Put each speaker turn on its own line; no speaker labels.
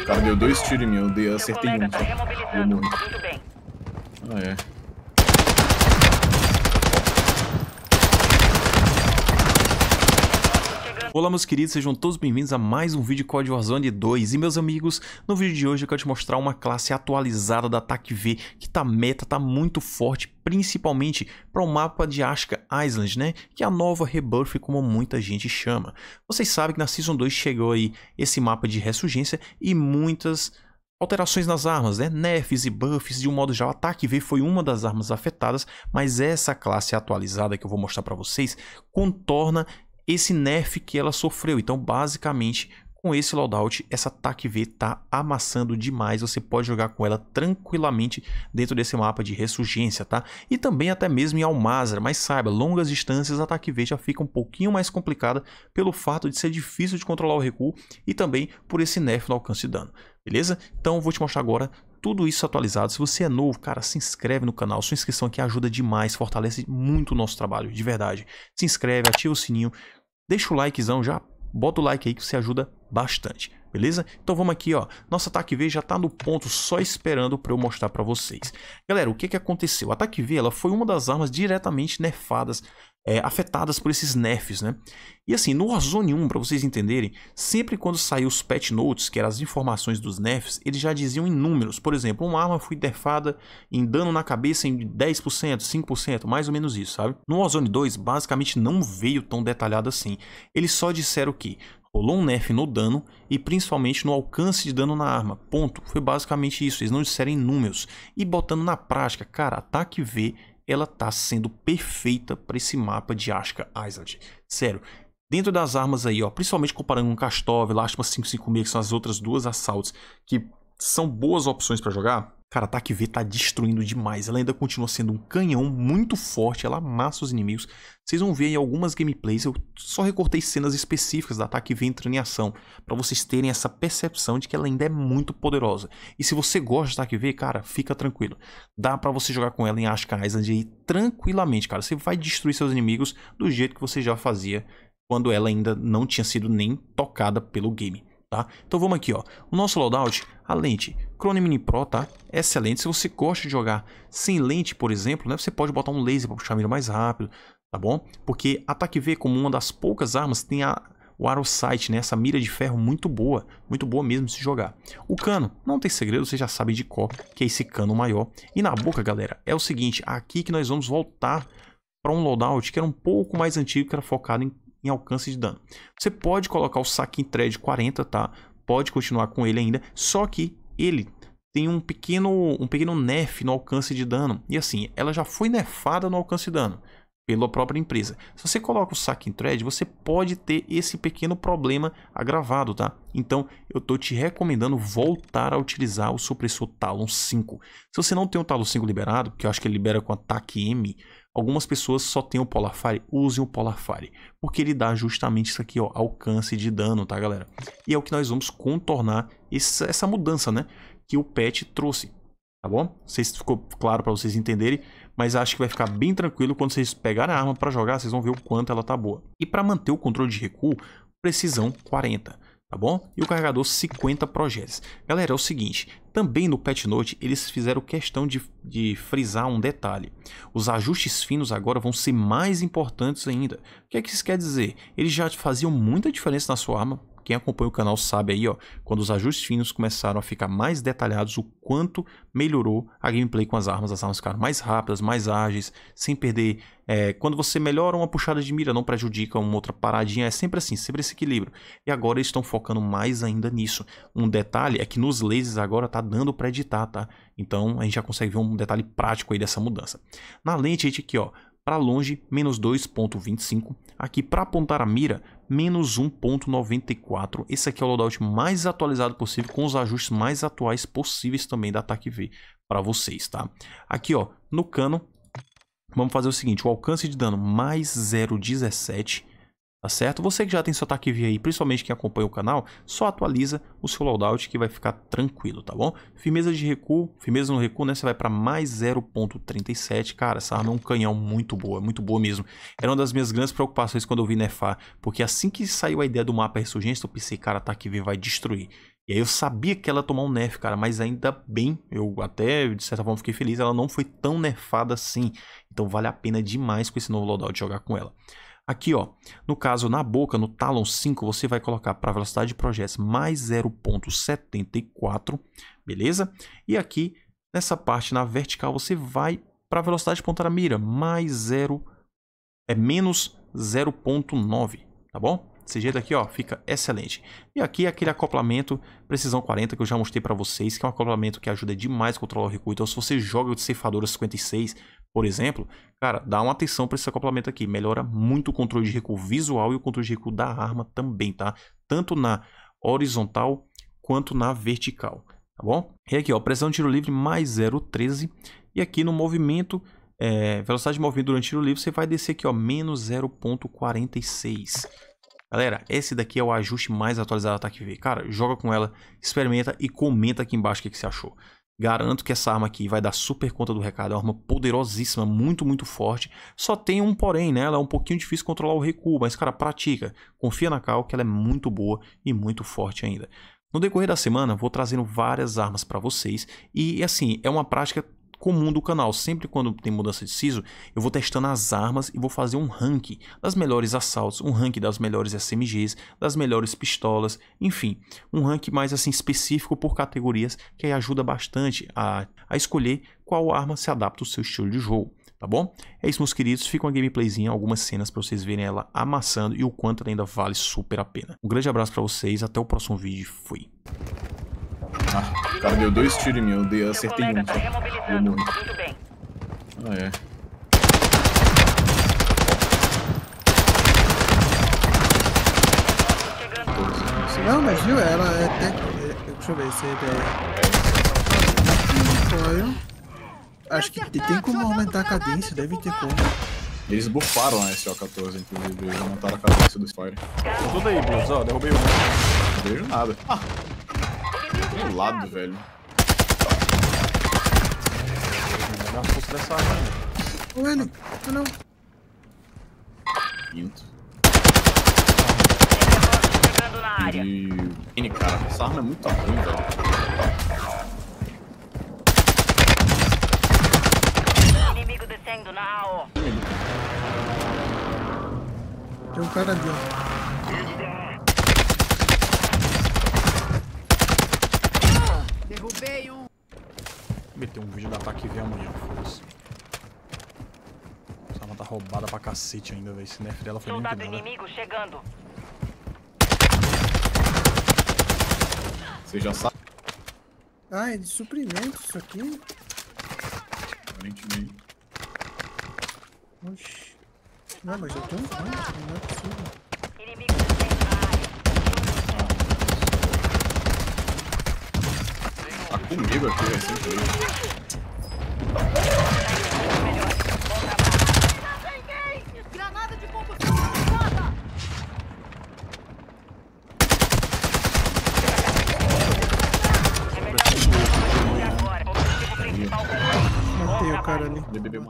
O cara deu dois tiros em mim, eu, acertei um. Tá Deu Ah, é. Olá meus queridos, sejam todos bem-vindos a mais um vídeo de Code Warzone 2 E meus amigos, no vídeo de hoje eu quero te mostrar uma classe atualizada da TAC-V Que tá meta, tá muito forte, principalmente para o um mapa de Ashka Island, né? Que é a nova rebuff, como muita gente chama Vocês sabem que na Season 2 chegou aí esse mapa de ressurgência e muitas alterações nas armas, né? nerfs e buffs, de um modo geral, o ataque V foi uma das armas afetadas, mas essa classe atualizada que eu vou mostrar para vocês contorna esse nerf que ela sofreu. Então, basicamente, com esse loadout, essa TAC V tá amassando demais. Você pode jogar com ela tranquilamente dentro desse mapa de ressurgência, tá? E também até mesmo em Almazra, mas saiba, longas distâncias a TAC V já fica um pouquinho mais complicada pelo fato de ser difícil de controlar o recuo e também por esse nerf no alcance de dano. Beleza? Então vou te mostrar agora tudo isso atualizado. Se você é novo, cara, se inscreve no canal. Sua inscrição aqui ajuda demais, fortalece muito o nosso trabalho, de verdade. Se inscreve, ativa o sininho, deixa o likezão já, bota o like aí que você ajuda bastante, beleza? Então vamos aqui, ó, nosso ataque V já tá no ponto só esperando para eu mostrar para vocês. Galera, o que que aconteceu? O ataque V, ela foi uma das armas diretamente nerfadas é, afetadas por esses nerfs, né? E assim, no Warzone 1, para vocês entenderem, sempre quando saiu os patch notes, que eram as informações dos nerfs, eles já diziam em números. Por exemplo, uma arma foi nerfada em dano na cabeça em 10%, 5%, mais ou menos isso, sabe? No Warzone 2, basicamente não veio tão detalhado assim. Eles só disseram que rolou um nerf no dano e principalmente no alcance de dano na arma. Ponto. Foi basicamente isso. Eles não disseram números. E botando na prática, cara, ataque V ela tá sendo perfeita para esse mapa de Ashka Island. Sério, dentro das armas aí, ó, principalmente comparando com Kastov, lastima 556, que são as outras duas assaltos que são boas opções para jogar, Cara, Ataque v tá destruindo demais. Ela ainda continua sendo um canhão muito forte, ela amassa os inimigos. Vocês vão ver em algumas gameplays, eu só recortei cenas específicas da Ataque v entrando em ação, para vocês terem essa percepção de que ela ainda é muito poderosa. E se você gosta da Ataque v cara, fica tranquilo. Dá para você jogar com ela em Ashka Island aí tranquilamente, cara. Você vai destruir seus inimigos do jeito que você já fazia quando ela ainda não tinha sido nem tocada pelo game tá? Então vamos aqui, ó. O nosso loadout, a lente Crone Mini Pro, tá? Excelente. Se você gosta de jogar sem lente, por exemplo, né? Você pode botar um laser para puxar a mira mais rápido, tá bom? Porque ataque V, como uma das poucas armas, tem a o Arrow Sight, né? Essa mira de ferro muito boa, muito boa mesmo se jogar. O cano, não tem segredo, vocês já sabem de qual que é esse cano maior. E na boca, galera, é o seguinte, aqui que nós vamos voltar para um loadout que era um pouco mais antigo, que era focado em em alcance de dano. Você pode colocar o saque em thread 40, tá? Pode continuar com ele ainda, só que ele tem um pequeno, um pequeno nerf no alcance de dano. E assim, ela já foi nerfada no alcance de dano pela própria empresa. Se você coloca o saque em thread, você pode ter esse pequeno problema agravado, tá? Então, eu tô te recomendando voltar a utilizar o supressor Talon 5. Se você não tem o Talon 5 liberado, que eu acho que ele libera com ataque M, Algumas pessoas só têm o Polar Fire, usem o Polar Fire, porque ele dá justamente isso aqui, ó, alcance de dano, tá galera? E é o que nós vamos contornar essa, essa mudança, né, que o patch trouxe, tá bom? Não sei se ficou claro para vocês entenderem, mas acho que vai ficar bem tranquilo quando vocês pegarem a arma para jogar, vocês vão ver o quanto ela tá boa. E para manter o controle de recuo, precisão 40 tá bom? E o carregador 50 projéteis. Galera, é o seguinte, também no patch note eles fizeram questão de, de frisar um detalhe. Os ajustes finos agora vão ser mais importantes ainda. O que é que isso quer dizer? Eles já faziam muita diferença na sua arma, quem acompanha o canal sabe aí, ó, quando os ajustes finos começaram a ficar mais detalhados, o quanto melhorou a gameplay com as armas. As armas ficaram mais rápidas, mais ágeis, sem perder. É, quando você melhora uma puxada de mira, não prejudica uma outra paradinha. É sempre assim, sempre esse equilíbrio. E agora eles estão focando mais ainda nisso. Um detalhe é que nos lasers agora tá dando para editar, tá? Então a gente já consegue ver um detalhe prático aí dessa mudança. Na lente, a gente aqui, ó, para longe, menos 2.25. Aqui para apontar a mira, menos 1.94. Esse aqui é o loadout mais atualizado possível, com os ajustes mais atuais possíveis também da TAC V para vocês, tá? Aqui, ó, no cano, vamos fazer o seguinte, o alcance de dano mais 0.17 tá certo? Você que já tem seu ataque Takivir aí, principalmente quem acompanha o canal, só atualiza o seu loadout que vai ficar tranquilo, tá bom? Firmeza de recuo, firmeza no recuo, né? Você vai para mais 0.37, cara, essa arma é um canhão muito boa, muito boa mesmo. Era uma das minhas grandes preocupações quando eu vi nefar, porque assim que saiu a ideia do mapa Ressurgência, eu pensei, cara, ataque Takivir vai destruir. E aí eu sabia que ela ia tomar um nerf, cara, mas ainda bem, eu até de certa forma fiquei feliz, ela não foi tão nerfada assim. Então vale a pena demais com esse novo loadout jogar com ela. Aqui, ó, no caso, na boca, no Talon 5, você vai colocar para velocidade de projetos mais 0.74, beleza? E aqui, nessa parte, na vertical, você vai para velocidade de pontar a mira, mais 0, é menos 0.9, tá bom? Desse jeito aqui, ó, fica excelente. E aqui é aquele acoplamento Precisão 40 que eu já mostrei para vocês, que é um acoplamento que ajuda demais a controlar o recuo. Então, se você joga o de ceifadora 56 por exemplo, cara, dá uma atenção para esse acoplamento aqui. Melhora muito o controle de recuo visual e o controle de recuo da arma também, tá? Tanto na horizontal quanto na vertical, tá bom? E aqui, ó, pressão de tiro livre mais 0,13. E aqui no movimento, é, velocidade de movimento durante tiro livre, você vai descer aqui, ó, menos 0,46. Galera, esse daqui é o ajuste mais atualizado da tá? TACV. Cara, joga com ela, experimenta e comenta aqui embaixo o que, que você achou. Garanto que essa arma aqui vai dar super conta do recado. É uma arma poderosíssima, muito, muito forte. Só tem um porém, né? Ela é um pouquinho difícil controlar o recuo, mas, cara, pratica. Confia na Cal, que ela é muito boa e muito forte ainda. No decorrer da semana, vou trazendo várias armas para vocês e assim, é uma prática comum do canal. Sempre quando tem mudança de siso, eu vou testando as armas e vou fazer um ranking das melhores assaltos, um ranking das melhores SMGs, das melhores pistolas, enfim, um ranking mais assim específico por categorias que aí ajuda bastante a, a escolher qual arma se adapta ao seu estilo de jogo. Tá bom? É isso, meus queridos. Fica uma gameplayzinha, algumas cenas para vocês verem ela amassando e o quanto ela ainda vale super a pena. Um grande abraço para vocês, até o próximo vídeo. Fui. Ah, o cara deu dois tiros em mim, eu dei, acertei um. Tá Muito bem. Ah, é. Não, mas viu, ela é até... Deixa eu ver se é... Acho que tem como aumentar a cadência, deve ter como. Eles bufaram a SO-14, inclusive, eles montaram a cadência do Spire. Tudo aí, Blues, ó, derrubei um. Não vejo nada. Ah outro lado, velho. Melhor força dessa arma. Né? não. Quinto. E... N, cara, essa arma é muito ruim, velho. Inimigo descendo na AO. Tem um cara ali, ó. Meter um vídeo da ataque e ver amanhã, foda-se. Essa arma tá roubada pra cacete ainda, velho. Esse nerf dela foi Soldado muito nada. chegando. Você já sabe. Ah, é de suprimento isso aqui? Aparentemente. Oxi. Não, mas eu tô um não é possível. Tá comigo aqui, é assim, comigo. Granada de combustível é né? Matei o cara ali.